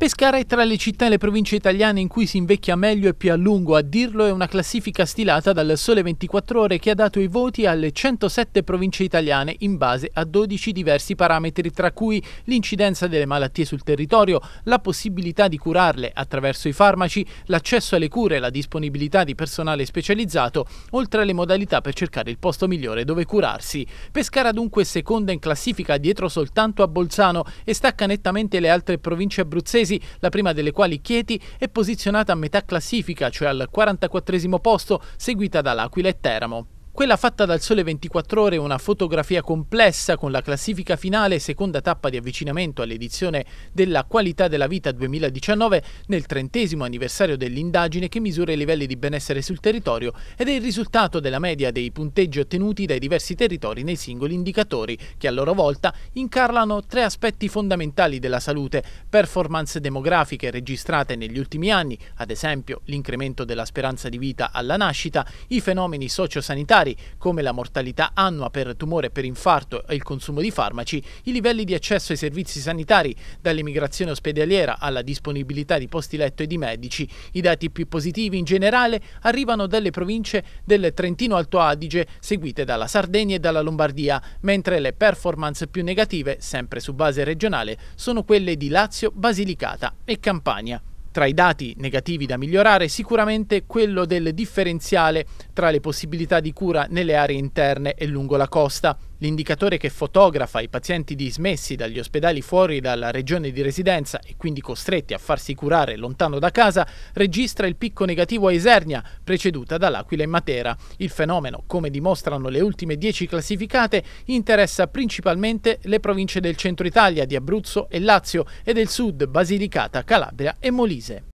Pescara è tra le città e le province italiane in cui si invecchia meglio e più a lungo, a dirlo è una classifica stilata dal Sole 24 Ore che ha dato i voti alle 107 province italiane in base a 12 diversi parametri tra cui l'incidenza delle malattie sul territorio, la possibilità di curarle attraverso i farmaci, l'accesso alle cure e la disponibilità di personale specializzato, oltre alle modalità per cercare il posto migliore dove curarsi. Pescara dunque è seconda in classifica dietro soltanto a Bolzano e stacca nettamente le altre province abruzzesi francesi, la prima delle quali Chieti è posizionata a metà classifica, cioè al 44 posto, seguita dall'Aquila e Teramo. Quella fatta dal Sole 24 Ore è una fotografia complessa con la classifica finale, seconda tappa di avvicinamento all'edizione della Qualità della Vita 2019 nel trentesimo anniversario dell'indagine che misura i livelli di benessere sul territorio ed è il risultato della media dei punteggi ottenuti dai diversi territori nei singoli indicatori, che a loro volta incarlano tre aspetti fondamentali della salute, performance demografiche registrate negli ultimi anni, ad esempio l'incremento della speranza di vita alla nascita, i fenomeni sociosanitari, particolari come la mortalità annua per tumore per infarto e il consumo di farmaci, i livelli di accesso ai servizi sanitari, dall'immigrazione ospedaliera alla disponibilità di posti letto e di medici. I dati più positivi in generale arrivano dalle province del Trentino Alto Adige, seguite dalla Sardegna e dalla Lombardia, mentre le performance più negative, sempre su base regionale, sono quelle di Lazio, Basilicata e Campania. Tra i dati negativi da migliorare sicuramente quello del differenziale tra le possibilità di cura nelle aree interne e lungo la costa, L'indicatore che fotografa i pazienti dismessi dagli ospedali fuori dalla regione di residenza e quindi costretti a farsi curare lontano da casa registra il picco negativo a Isernia, preceduta dall'Aquila e Matera. Il fenomeno, come dimostrano le ultime 10 classificate, interessa principalmente le province del centro Italia di Abruzzo e Lazio e del sud Basilicata, Calabria e Molise.